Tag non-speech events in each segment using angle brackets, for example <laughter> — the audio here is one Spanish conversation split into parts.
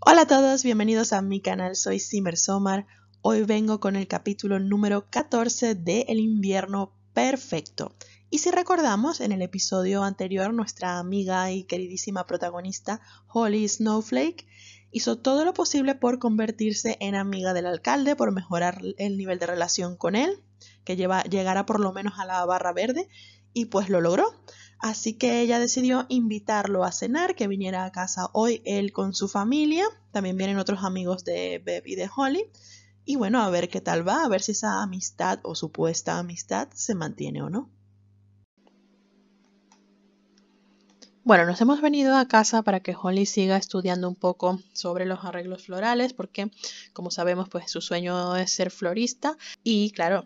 Hola a todos, bienvenidos a mi canal, soy Simmer Somar. Hoy vengo con el capítulo número 14 de El invierno perfecto. Y si recordamos, en el episodio anterior nuestra amiga y queridísima protagonista Holly Snowflake hizo todo lo posible por convertirse en amiga del alcalde, por mejorar el nivel de relación con él, que lleva, llegara por lo menos a la barra verde, y pues lo logró. Así que ella decidió invitarlo a cenar, que viniera a casa hoy él con su familia. También vienen otros amigos de Beb y de Holly. Y bueno, a ver qué tal va, a ver si esa amistad o supuesta amistad se mantiene o no. Bueno, nos hemos venido a casa para que Holly siga estudiando un poco sobre los arreglos florales, porque como sabemos, pues su sueño es ser florista y claro,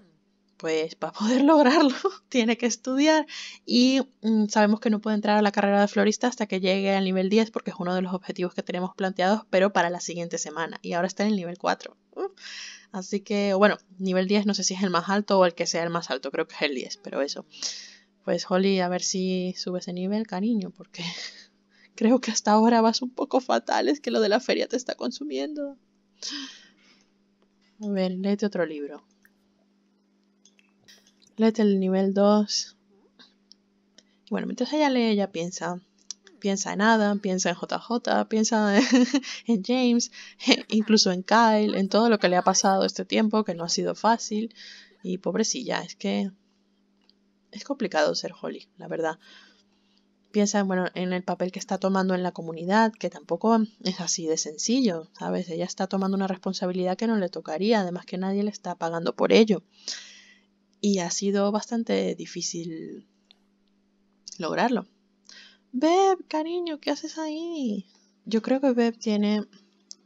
pues para poder <laughs> lograrlo tiene que estudiar y mm, sabemos que no puede entrar a la carrera de florista hasta que llegue al nivel 10 porque es uno de los objetivos que tenemos planteados, pero para la siguiente semana y ahora está en el nivel 4. Así que, bueno, nivel 10 no sé si es el más alto o el que sea el más alto, creo que es el 10, pero eso. Pues Holly, a ver si subes ese nivel, cariño, porque <laughs> creo que hasta ahora vas un poco fatal, es que lo de la feria te está consumiendo. A ver, léete otro libro el nivel 2. Y bueno, mientras ella lee, ella piensa. Piensa en Adam, piensa en JJ, piensa <laughs> en, James, <laughs> incluso en Kyle, en todo lo que le ha pasado este tiempo, que no ha sido fácil. Y pobrecilla, es que es complicado ser Holly, la verdad. Piensa bueno, en el papel que está tomando en la comunidad, que tampoco es así de sencillo, ¿sabes? Ella está tomando una responsabilidad que no le tocaría, además que nadie le está pagando por ello y ha sido bastante difícil lograrlo. Beb, cariño, ¿qué haces ahí? Yo creo que Beb tiene un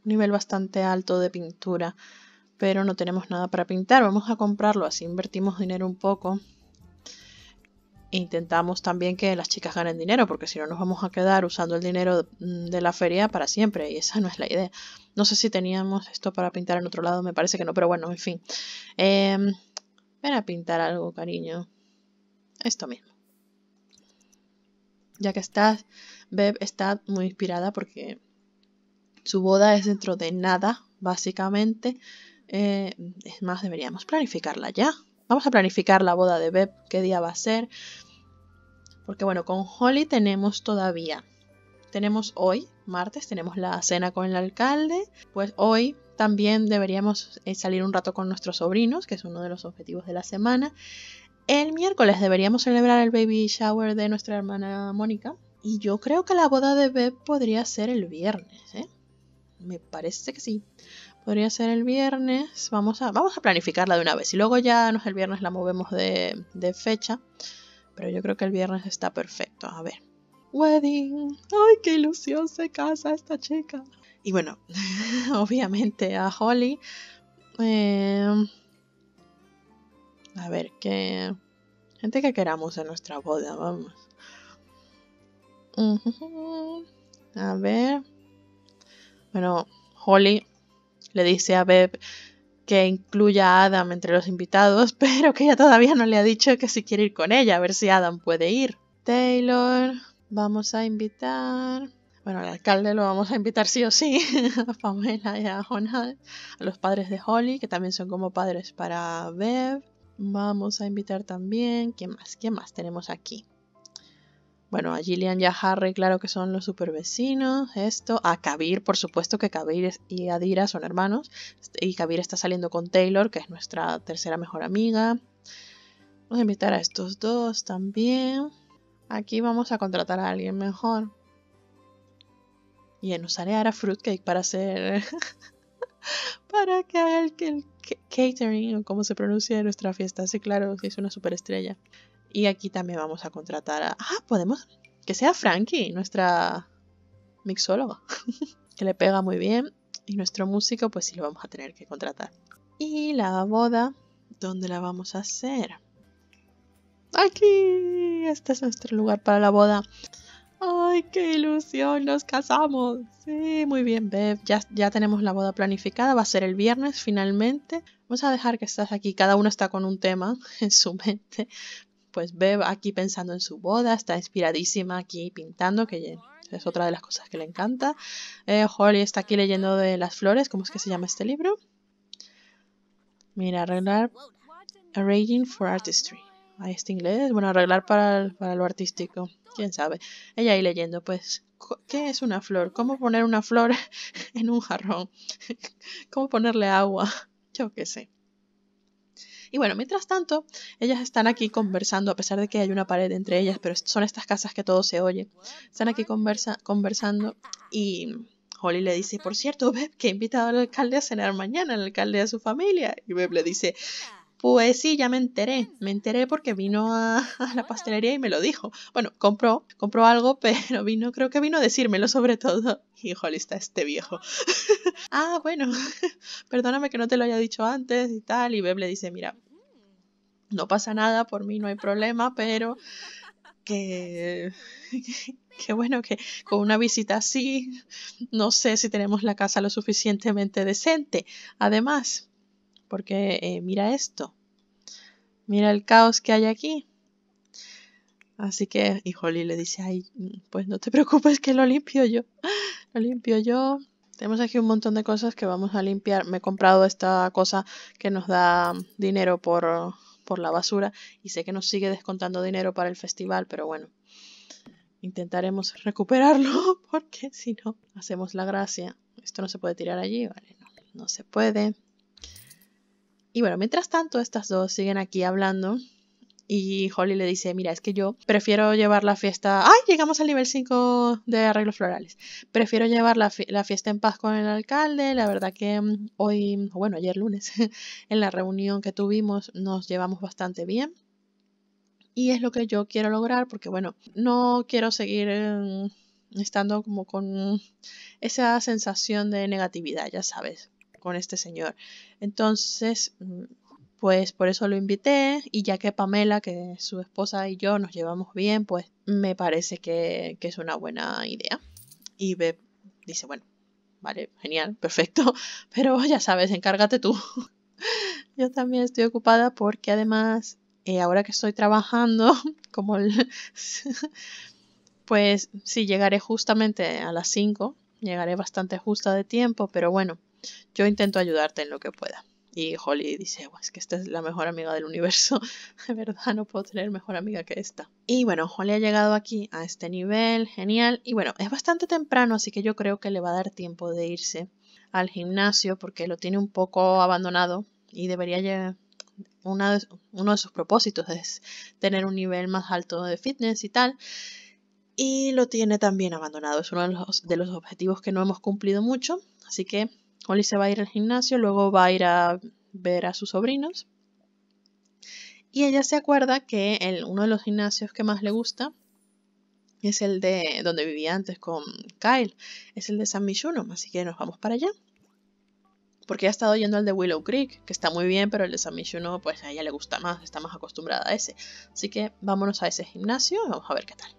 nivel bastante alto de pintura, pero no tenemos nada para pintar. Vamos a comprarlo, así invertimos dinero un poco. E intentamos también que las chicas ganen dinero, porque si no nos vamos a quedar usando el dinero de la feria para siempre, y esa no es la idea. No sé si teníamos esto para pintar en otro lado, me parece que no, pero bueno, en fin. Eh, Ven a pintar algo, cariño. Esto mismo. Ya que está... Beb está muy inspirada porque su boda es dentro de nada, básicamente. Eh, es más, deberíamos planificarla ya. Vamos a planificar la boda de Beb, qué día va a ser. Porque bueno, con Holly tenemos todavía. Tenemos hoy, martes, tenemos la cena con el alcalde. Pues hoy también deberíamos eh, salir un rato con nuestros sobrinos, que es uno de los objetivos de la semana. El miércoles deberíamos celebrar el baby shower de nuestra hermana Mónica. Y yo creo que la boda de Beb podría ser el viernes, ¿eh? Me parece que sí. Podría ser el viernes. Vamos a, planificarla de una vez. Y luego ya nos el viernes la movemos de, de fecha. Pero yo creo que el viernes está perfecto. A ver. Wedding. ¡Ay, qué ilusión se casa esta chica! Y bueno, <laughs> obviamente a Holly. Em, a ver, que... Gente que queramos en nuestra boda, vamos. A ver. Bueno, Holly le dice a Beb que incluya a Adam entre los invitados, <laughs> pero que ella todavía no le ha dicho que si quiere ir con ella, a ver si Adam puede ir. Taylor, vamos a invitar. Bueno, al alcalde lo vamos a invitar sí o sí, <laughs> a Pamela y a Jonah, a los padres de Holly, que también son como padres para Bev. Vamos a invitar también, ¿qué más? ¿Qué más tenemos aquí? Bueno, a Gillian y a Harry, claro que son los super vecinos. Esto, a Kabir, por supuesto que Kabir y Adira son hermanos. Y Kabir está saliendo con Taylor, que es nuestra tercera mejor amiga. Vamos a invitar a estos dos también. Aquí vamos a contratar a alguien mejor. Y en fruitcake para hacer <laughs> para que el, el, catering o como se pronuncia en nuestra fiesta. Sí, claro, es una superestrella. Y aquí también vamos a contratar a... Ah, podemos... Que sea Frankie, nuestra mixóloga, <laughs> que le pega muy bien. Y nuestro músico, pues sí lo vamos a tener que contratar. Y la boda, ¿dónde la vamos a hacer? Aquí, este es nuestro lugar para la boda. ¡Ay, qué ilusión! ¡Nos casamos! Sí, muy bien, Bev. Ya, ya tenemos la boda planificada. Va a ser el viernes, finalmente. Vamos a dejar que estás aquí. Cada uno está con un tema <laughs> en su mente. Pues Bev aquí pensando en su boda. Está inspiradísima aquí pintando, que es otra de las cosas que le encanta. Eh, Holly está aquí leyendo de las flores. ¿Cómo es que se llama este libro? Mira, arreglar... Arranging for Artistry a este inglés, bueno, arreglar para, lo artístico, quién sabe. Ella ahí leyendo, pues, ¿qué es una flor? ¿Cómo poner una flor <laughs> en un jarrón? <laughs> ¿Cómo ponerle agua? <laughs> Yo qué sé. Y bueno, mientras tanto, ellas están aquí conversando, a pesar de que hay una pared entre ellas, pero son estas casas que todo se oye. Están aquí conversa conversando y Holly le dice, por cierto, Beb, que he invitado al alcalde a cenar mañana, al alcalde de su familia. Y Beb le dice, pues sí, ya me enteré. Me enteré porque vino a, <laughs> la pastelería y me lo dijo. Bueno, compró, compró algo, <laughs> pero vino, creo que vino a decírmelo sobre todo. <laughs> Híjole, está este viejo. ah, bueno, perdóname que no te lo haya dicho antes y tal. Y Beb le dice, mira, no pasa nada, por mí no hay problema, pero que, que bueno, que con una visita así, no sé si tenemos la casa lo suficientemente decente. Además, porque eh, mira esto, mira el caos que hay aquí. Así que, y le dice, pues no te <laughs> preocupes que lo limpio yo, lo limpio yo. Tenemos aquí un montón de cosas que vamos a limpiar. Me he comprado esta cosa que nos da dinero por, por la basura y sé que nos sigue descontando dinero para el festival, pero bueno, intentaremos recuperarlo <laughs> porque si no, hacemos la gracia. Esto no se puede tirar allí, vale, no, no se puede. Y bueno, mientras tanto, estas dos siguen aquí hablando. Y Holly le dice, mira, es que yo prefiero llevar la fiesta... ¡Ay! Llegamos al nivel 5 de arreglos florales. Prefiero llevar la, fiesta en paz con el alcalde. La verdad que mm, hoy, bueno, ayer lunes, <laughs> en la reunión que tuvimos nos llevamos bastante bien. Y es lo que yo quiero lograr porque, bueno, no quiero seguir... Mm, estando como con esa sensación de negatividad, ya sabes, con este señor. Entonces, mm, pues por eso lo invité y ya que Pamela, que su esposa y yo nos llevamos bien, pues me parece que, es una buena idea. Y dice, bueno, vale, genial, perfecto, <laughs> pero ya sabes, encárgate tú. <laughs> yo también estoy ocupada porque además, eh, ahora que estoy trabajando, <laughs> como pues sí, llegaré justamente a las 5, llegaré bastante justa de tiempo, pero bueno, yo intento ayudarte en lo que pueda. Y Holly dice, es que esta es la mejor amiga del universo. <laughs> De verdad, no puedo tener mejor amiga que esta. Y bueno, Holly ha llegado aquí a este nivel, genial. Y bueno, es bastante temprano, así que yo creo que le va a dar tiempo de irse al gimnasio porque lo tiene un poco abandonado y debería llegar... uno de sus propósitos es tener un nivel más alto de fitness y tal. Y lo tiene también abandonado. Es uno los, de los objetivos que no hemos cumplido mucho. Así que Holly se va a ir al gimnasio, luego va a ir a ver a sus sobrinos. Y ella se acuerda que uno de los gimnasios que más le gusta es el de donde vivía antes con Kyle, es el de San Michuno, así que nos vamos para allá. Porque ha estado yendo al de Willow Creek, que está muy bien, pero el de San Michuno pues a ella le gusta más, está más acostumbrada a ese. Así que vámonos a ese gimnasio y vamos a ver qué tal.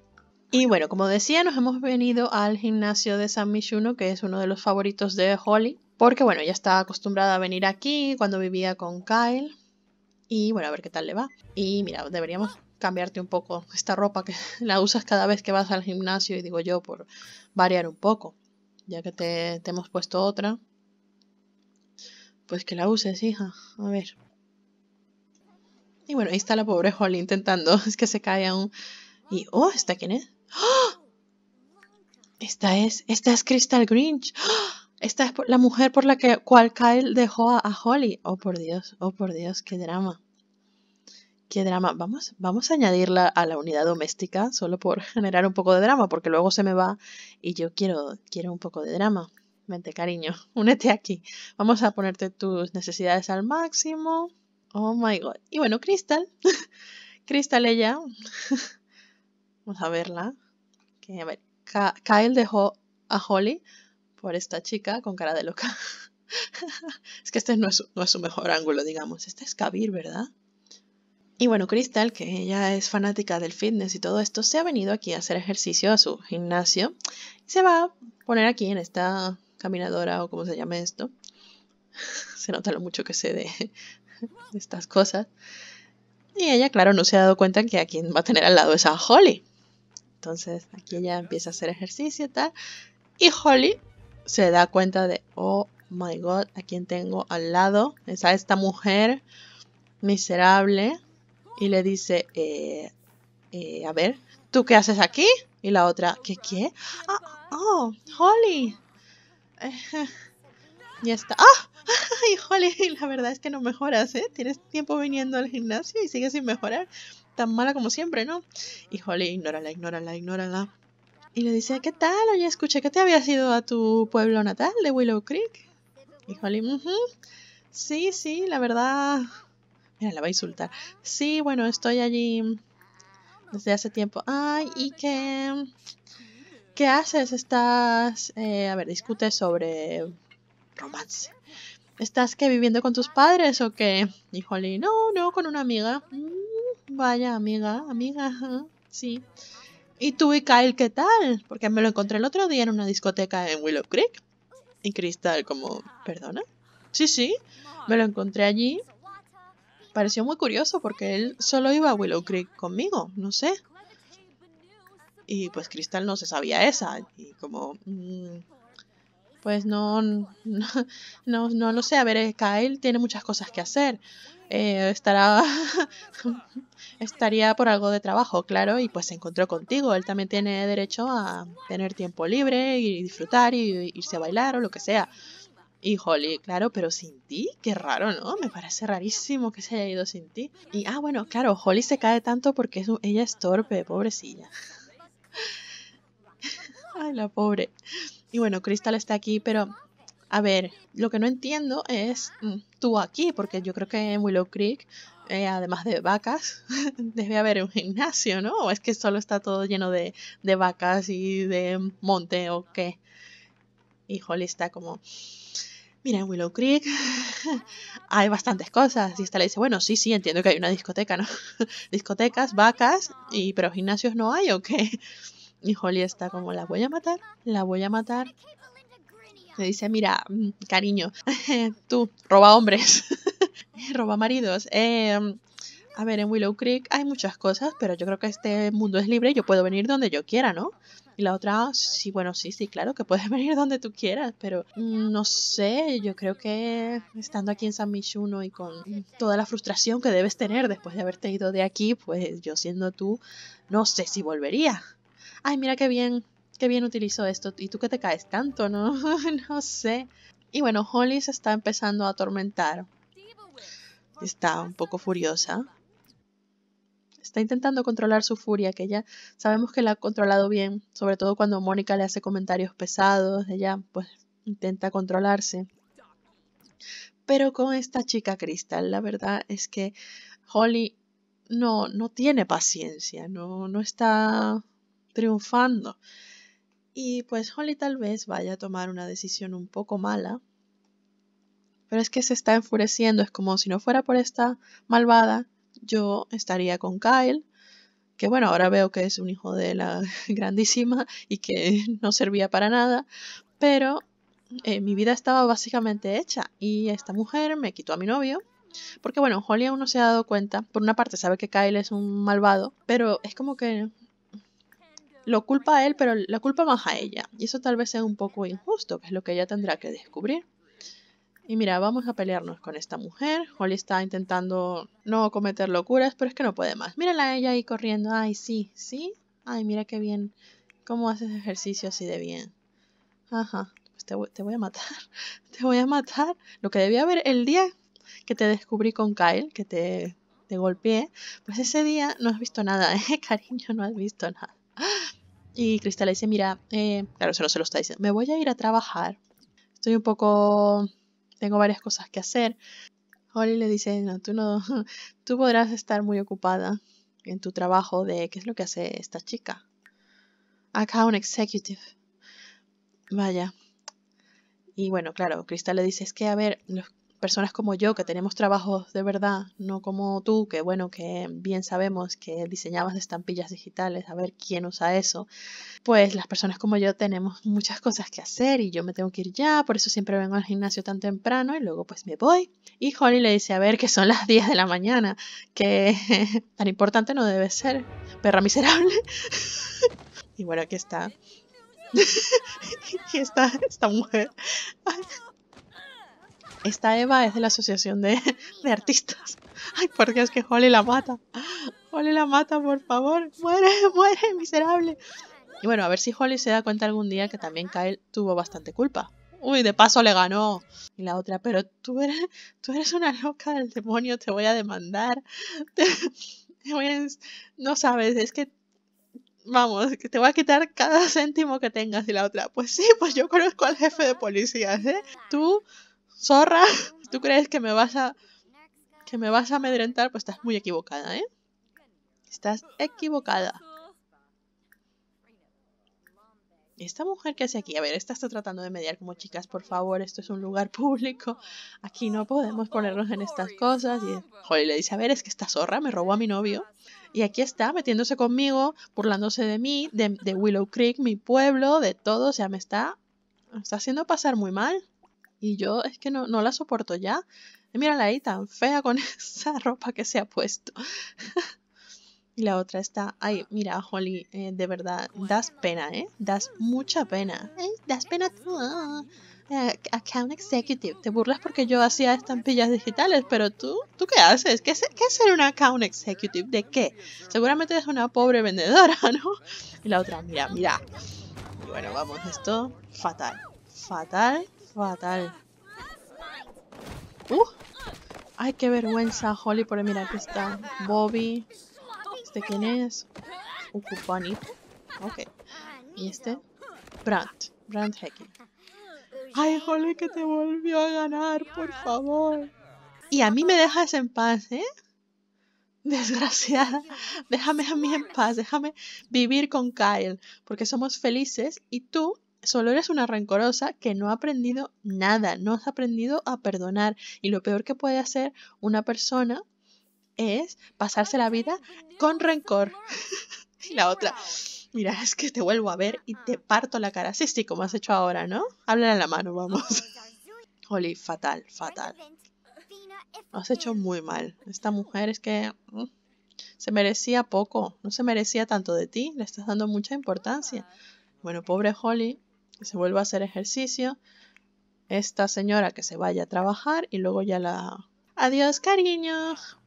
Y bueno, como decía, nos hemos venido al gimnasio de San Michuno, que es uno de los favoritos de Holly. Porque bueno, ya está acostumbrada a venir aquí cuando vivía con Kyle. Y bueno, a ver qué tal le va. Y mira, deberíamos cambiarte un poco esta ropa que <laughs> la usas cada vez que vas al gimnasio y digo yo por variar un poco. Ya que te, hemos puesto otra. Pues que la uses, hija. A ver. Y bueno, ahí está la pobre Holly intentando. <laughs> Es que se cae aún. Y, oh, ¿esta quién es? ¡Ah! Esta es, esta es Crystal Grinch. ¡Ah! Esta es la mujer por la que, cual Kyle dejó a, Holly. Oh, por Dios, oh, por Dios, qué drama. Qué drama. Vamos, vamos a añadirla a la unidad doméstica solo por <laughs> generar un poco de drama, porque luego se me va y yo quiero, quiero un poco de drama. Vente, cariño, <laughs> únete aquí. Vamos a ponerte tus necesidades al máximo. Oh my god. Y bueno, Crystal. <laughs> Crystal ella. Vamos a verla. Que, a ver. Kyle dejó a Holly por esta chica con cara de loca. <laughs> es que este no es, su mejor ángulo, digamos. Este es Kabir, ¿verdad? Y bueno, Crystal, que ella es fanática del fitness y todo esto, se ha venido aquí a hacer ejercicio a su gimnasio y se va a poner aquí en esta caminadora o como se llame esto. <laughs> se nota lo mucho que sé de, <laughs> de estas cosas. Y ella, claro, no se ha dado cuenta que a quien va a tener al lado es a Holly. Entonces aquí ella empieza a hacer ejercicio y tal. Y Holly se da cuenta de, oh my god, a quien tengo al lado. Es a esta mujer miserable. Y le dice, eh, eh, a ver, ¿tú qué haces aquí? Y la otra, ¿qué qué? Ah, oh, Holly. <laughs> y está, ah, <laughs> Holly, <laughs> la verdad es que no mejoras, ¿eh? Tienes tiempo viniendo al gimnasio y sigues sin mejorar. Tan mala como siempre, ¿no? Y Holly, ignórala, ignórala, ignórala. Y le dice, ¿qué tal? Oye, escuché que te habías ido a tu pueblo natal de Willow Creek. Y Holly, sí, sí, la verdad... Mira, la va a insultar. Sí, bueno, estoy allí desde hace tiempo. Ay, ¿y qué, qué haces? Estás, eh, a ver, discute sobre romance. ¿Estás que viviendo con tus padres o qué? Híjole, no, no, con una amiga. Mm, vaya, amiga, amiga, sí. Y tú y Kyle, ¿qué tal? Porque me lo encontré el otro día en una discoteca en Willow Creek. Y Crystal como, ¿perdona? Sí, sí, me lo encontré allí. Pareció muy curioso porque él solo iba a Willow Creek conmigo, no sé. Y pues Crystal no se sabía esa. Y como, mm, pues <laughs> no, no, no, lo sé. A ver, eh, Kyle tiene muchas cosas que hacer. Eh, estará <laughs> estaría por algo de trabajo, claro, y pues se encontró contigo. Él también tiene derecho a tener tiempo libre y disfrutar y irse a bailar o lo que sea. Y Holly, claro, pero sin ti, qué raro, ¿no? Me parece rarísimo que se haya ido sin ti. Y ah, bueno, claro, Holly se cae tanto porque es ella es torpe, pobrecilla. <laughs> Ay, la pobre. Y bueno, Crystal está aquí, pero a ver, lo que no entiendo es mm, tú aquí, porque yo creo que en Willow Creek, eh, además de vacas, <laughs> debe haber un gimnasio, ¿no? ¿O es que solo está todo lleno de, de vacas y de monte o qué? Y Holly está como, mira, en Willow Creek <laughs> hay bastantes cosas. Y esta le dice, bueno, sí, sí, entiendo que hay una discoteca, ¿no? <laughs> Discotecas, vacas, y pero gimnasios no hay o qué? Y Holly está como, la voy a matar, la voy a matar. Le dice, mira, mm, cariño, <laughs> tú, roba hombres, <laughs> roba maridos. Em, a ver, en Willow Creek hay muchas cosas, pero yo creo que este mundo es libre y yo puedo venir donde yo quiera, ¿no? Y la otra, ah, sí, bueno, sí, sí, claro que puedes <laughs> venir donde tú quieras, pero mm, no sé, yo creo que estando aquí en San Michuno y con toda la frustración que debes tener después de haberte ido de aquí, pues yo siendo tú, no sé si volvería ay, mira qué bien, qué bien utilizó esto, y tú que te caes tanto, ¿no? <laughs> no sé. Y bueno, Holly se está empezando a atormentar. Está un poco furiosa. Está intentando controlar su furia, que ya sabemos que la ha controlado bien, sobre todo cuando Mónica le hace comentarios pesados, ella pues intenta controlarse. Pero con esta chica Crystal, la verdad es que Holly no, no tiene paciencia, no, no está triunfando. Y pues Holly tal vez vaya a tomar una decisión un poco mala, pero es que se está enfureciendo, es como si no fuera por esta malvada, yo estaría con Kyle, que bueno, ahora veo que es un hijo de la <laughs> grandísima y que <laughs> no servía para nada, pero eh, mi vida estaba básicamente hecha y esta mujer me quitó a mi novio. Porque bueno, Holly aún no se ha dado cuenta, por una parte sabe que Kyle es un malvado, pero es como que lo culpa a él, pero la culpa más a ella. Y eso tal vez sea un poco injusto, que es lo que ella tendrá que descubrir. Y mira, vamos a pelearnos con esta mujer. Holly está intentando no cometer locuras, pero es que no puede más. Mírala a ella ahí corriendo. Ay, sí, sí. Ay, mira qué bien. ¿Cómo haces ejercicio así de bien? Ajá, pues te voy, a matar. <laughs> Te voy a matar. Lo que debía haber el día que te descubrí con Kyle, que te, te golpeé, pues ese día no has visto nada, ¿eh? <laughs> Cariño, no has visto nada. Y Cristal le dice, mira, eh, claro, se lo, se lo está diciendo, me voy a ir a trabajar. Estoy un poco, tengo varias cosas que hacer. Holly le dice, no, tú no, <laughs> tú podrás estar muy ocupada en tu trabajo de qué es lo que hace esta chica. Account executive. Vaya. Y bueno, claro, Cristal le dice, es que a ver, los personas como yo que tenemos trabajos de verdad, no como tú, que bueno, que bien sabemos que diseñabas estampillas digitales, a ver quién usa eso, pues las personas como yo tenemos muchas cosas que hacer y yo me tengo que ir ya, por eso siempre vengo al gimnasio tan temprano y luego pues me voy. Y Holly le dice, a ver, que son las 10 de la mañana, que <laughs> tan importante no debe ser, perra miserable. <laughs> y bueno, aquí está. <laughs> y está esta mujer esta Eva es de la Asociación de, <laughs> Artistas. Ay, por es que Holly la mata. Holly la mata, por favor. Muere, <laughs> muere, miserable. Y bueno, a ver si Holly se da cuenta algún día que también Kyle tuvo bastante culpa. Uy, de paso le ganó. Y la otra, pero tú eres, <laughs> tú eres una loca del demonio, te voy a demandar. Te, voy no sabes, es que vamos, que te voy a quitar cada céntimo que tengas y la otra. Pues sí, pues yo conozco al jefe de policías, ¿eh? Tú zorra, <laughs> tú crees que me vas a que me vas a amedrentar, pues estás muy equivocada, ¿eh? Estás equivocada. ¿Esta mujer que hace aquí? A ver, esta está tratando de mediar como chicas, por favor, esto es un lugar público. Aquí no podemos ponernos en estas cosas. Y joder, le dice, a ver, es que esta zorra me robó a mi novio. Y aquí está, metiéndose conmigo, burlándose de mí, de, Willow Creek, mi pueblo, de todo. O sea, me está, me está haciendo pasar muy mal. Y yo es que no, la soporto ya. Mírala ahí tan fea con <laughs> esa ropa que se ha puesto. <laughs> y la otra está, ay, mira, Holly, eh, de verdad, das pena, ¿eh? Das mucha pena. ¿eh? Das pena tú. Ah. Eh, account Executive. Te burlas porque yo hacía estampillas digitales, pero tú, ¿tú qué haces? ¿Qué es, ¿Qué ser un Account Executive? ¿De qué? Seguramente eres una pobre vendedora, <laughs> ¿no? Y la otra, mira, mira. Y bueno, vamos, esto fatal. Fatal fatal. Uf, uh. ¡Ay, qué vergüenza, Holly! Por mira, aquí está Bobby. ¿Este quién es? ¿Ucupanito? Ok. ¿Y este? Brandt. Brandt Hacking. ¡Ay, Holly, que te volvió a ganar! ¡Por favor! Y a mí me dejas en paz, ¿eh? Desgraciada, déjame a mí en paz, déjame vivir con Kyle, porque somos felices y tú Solo eres una rencorosa que no ha aprendido nada, no has aprendido a perdonar. Y lo peor que puede hacer una persona es pasarse la vida con rencor. <laughs> y la otra, mira, es que te vuelvo a ver y te parto la cara. Sí, sí, como has hecho ahora, ¿no? Háblale a la mano, vamos. Holly, <laughs> fatal, fatal. has hecho muy mal. Esta mujer es que mm, se merecía poco, no se merecía tanto de ti, le estás dando mucha importancia. Bueno, pobre Holly, que se vuelva a hacer ejercicio, esta señora que se vaya a trabajar y luego ya la... Adiós, cariño,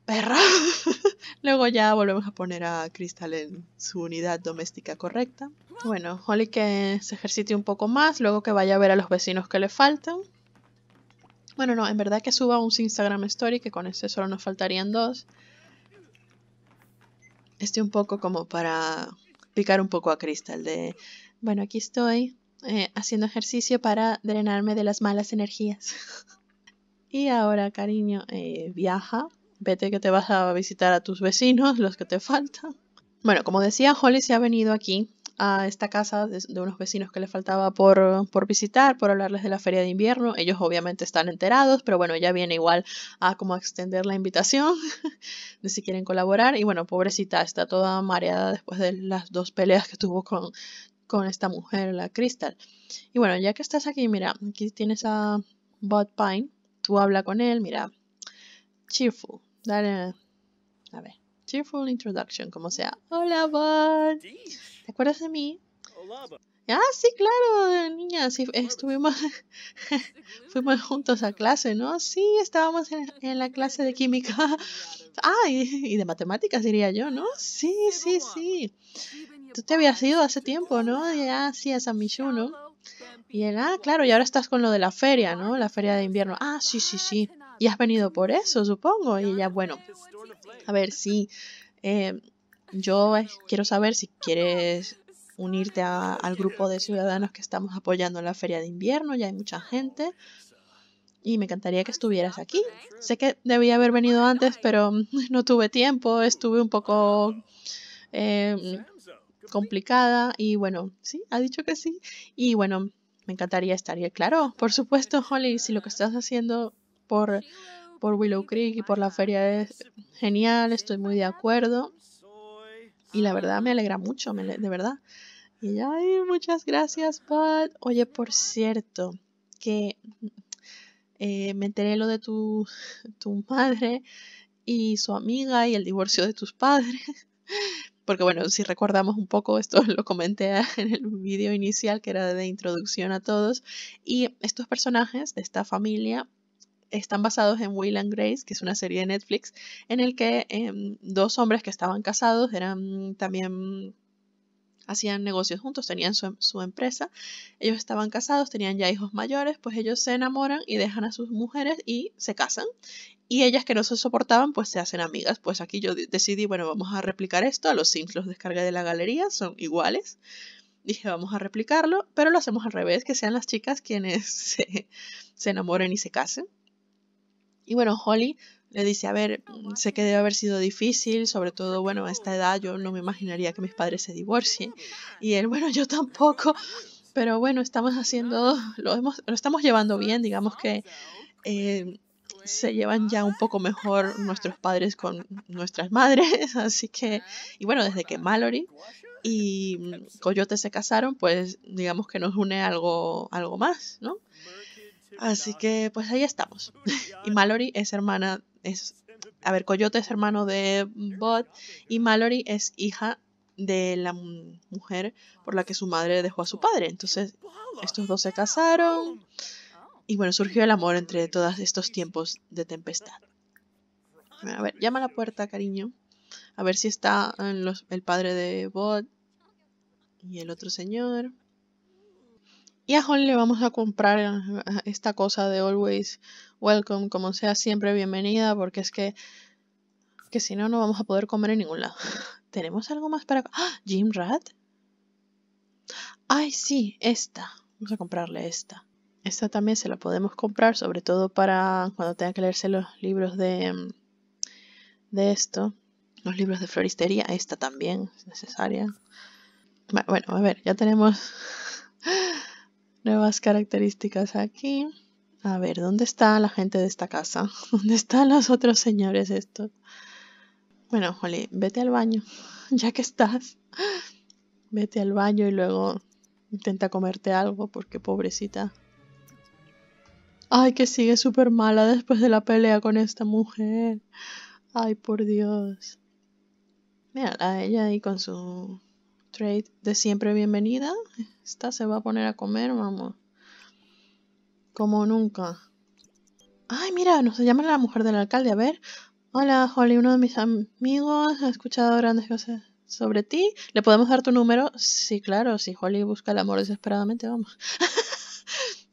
perra. <laughs> luego ya volvemos a poner a Crystal en su unidad doméstica correcta. Bueno, Holly que se ejercite un poco más, luego que vaya a ver a los vecinos que le faltan. Bueno, no, en verdad que suba un Instagram Story, que con ese solo nos faltarían dos. Este un poco como para picar un poco a Crystal de, bueno, aquí estoy, eh, haciendo ejercicio para drenarme de las malas energías. <laughs> y ahora, cariño, eh, viaja, vete que te vas a visitar a tus vecinos, los que te faltan. Bueno, como decía, Holly se ha venido aquí a esta casa de, unos vecinos que le faltaba por, visitar, por hablarles de la feria de invierno. Ellos obviamente están enterados, pero bueno, ella viene igual a como extender la invitación <laughs> de si quieren colaborar. Y bueno, pobrecita, está toda mareada después de las dos peleas que tuvo con con esta mujer, la Crystal. Y bueno, ya que estás aquí, mira, aquí tienes a Bud Pine, tú habla con él, mira, cheerful, dale, a ver, cheerful introduction, como sea. Hola, Bud, ¿te acuerdas de mí? Ah, sí, claro, niña, sí, estuvimos, <laughs> fuimos juntos a clase, ¿no? Sí, estábamos en, la clase de química. <laughs> ah, y de matemáticas diría yo, ¿no? Sí, sí, sí tú te habías ido hace tiempo, ¿no? Ya sí, a San Michu, ¿no? Y él, ah, claro, y ahora estás con lo de la feria, ¿no? La feria de invierno. Ah, sí, sí, sí. Y has venido por eso, supongo. Y ya, bueno, a ver, sí. Eh, yo quiero saber si quieres unirte al grupo de ciudadanos que estamos apoyando la feria de invierno, ya hay mucha gente. Y me encantaría que estuvieras aquí. Sé que debía haber venido antes, pero <laughs> no tuve tiempo, estuve un poco eh, complicada y bueno, sí, ha dicho que sí. Y bueno, me encantaría estar. Y claro, por supuesto, Holly, si lo que estás haciendo por, por Willow Creek y por la feria es genial, estoy muy de acuerdo. Y la verdad me alegra mucho, de verdad. Y ya, muchas gracias, Pat. Oye, por cierto, que eh, me enteré lo de tu, tu madre y su amiga y el divorcio de tus padres porque bueno, si recordamos un poco, esto <laughs> lo comenté en el vídeo inicial que era de introducción a todos, y estos personajes de esta familia están basados en Will and Grace, que es una serie de Netflix, en el que em, dos hombres que estaban casados eran también hacían negocios juntos, tenían em, su, empresa, ellos estaban casados, tenían ya hijos mayores, pues ellos se enamoran y dejan a sus mujeres y se casan y ellas que no se soportaban pues se hacen amigas. Pues aquí yo decidí, bueno, vamos a replicar esto, a los Sims los descargué de la galería, son iguales. Dije, vamos a replicarlo, pero lo hacemos al revés, que sean las chicas quienes <laughs> se, se enamoren y se casen. Y bueno, Holly le dice, a ver, mm, sé que debe haber sido difícil, sobre todo, bueno, a esta edad yo no me imaginaría que mis padres se divorcien. Y él, <laughs> bueno, yo tampoco, pero bueno, estamos haciendo, lo, lo estamos llevando bien, digamos que eh, se llevan ya un poco mejor nuestros padres con nuestras madres, <laughs> así que, y bueno, desde que Mallory y mm, Coyote se casaron, pues digamos que nos une algo, algo más, ¿no? Así que pues ahí estamos. <laughs> Y Mallory es hermana, es, a ver, Coyote es hermano de Bud y Mallory es hija de la mujer por la que su madre dejó a su padre. Entonces, estos dos se casaron y bueno, surgió el amor entre todos estos tiempos de tempestad. A ver, llama a la puerta, cariño. A ver si está el padre de Bot y el otro señor. Y a Holly le vamos a comprar eh, esta cosa de Always Welcome, como sea siempre bienvenida, porque es que, que si no, no vamos a poder comer en ningún lado. <laughs> ¿Tenemos algo más para... ¡Ah! ¿Jim Rat? ¡Ay, sí! Esta. Vamos a comprarle esta. Esta también se la podemos comprar, sobre todo para cuando tenga que leerse los libros de, mm, de esto, los libros de floristería. Esta también es necesaria. Bueno, a ver, ya tenemos <laughs> nuevas características aquí. A ver, ¿dónde está la gente de esta casa? <laughs> ¿Dónde están los otros señores estos? Bueno, jolín, vete al baño, <laughs> ya que estás. Vete al baño y luego intenta comerte algo porque pobrecita. Ay, que sigue súper mala después de la pelea con esta mujer. Ay, por Dios. Mira, a ella ahí con su trade de siempre bienvenida. Esta se va a poner a comer, vamos. Como nunca. Ay, mira, nos llama la mujer del alcalde. A ver. Hola, Holly, uno de mis amigos ha escuchado grandes cosas sobre ti. ¿Le podemos dar tu número? Sí, claro, si Holly busca el amor desesperadamente, vamos. <laughs>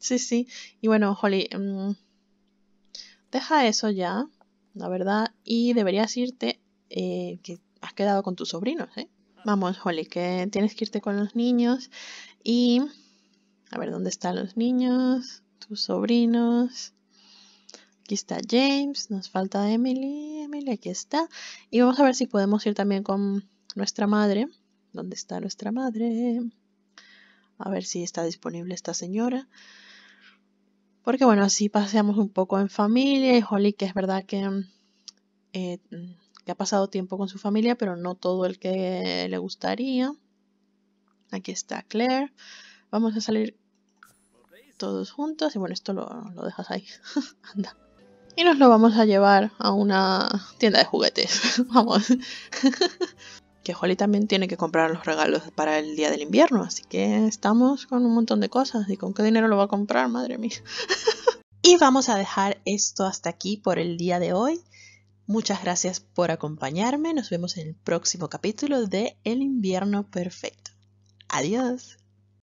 Sí, sí. Y bueno, Holly, mm, deja eso ya, la verdad, y deberías irte, eh, que has quedado con tus sobrinos, ¿eh? Vamos, Holly, que tienes que irte con los niños y... A ver, ¿dónde están los niños? Tus sobrinos. Aquí está James, nos falta Emily, Emily, aquí está. Y vamos a ver si podemos ir también con nuestra madre. ¿Dónde está nuestra madre? A ver si está disponible esta señora. Porque bueno, así paseamos un poco en familia y Holly que es verdad mm, eh, mm, que, ha pasado tiempo con su familia, pero no todo el que le gustaría. Aquí está Claire. Vamos a salir todos juntos. Y bueno, esto lo, lo dejas ahí. <laughs> Anda. Y nos lo vamos a llevar a una tienda de juguetes. <laughs> vamos. <laughs> que Holly también tiene que comprar los regalos para el día del invierno, así que estamos con un montón de cosas. ¿Y con qué dinero lo va a comprar? Madre mía. <laughs> y vamos a dejar esto hasta aquí por el día de hoy. Muchas gracias por acompañarme. Nos vemos en el próximo capítulo de El invierno perfecto. Adiós.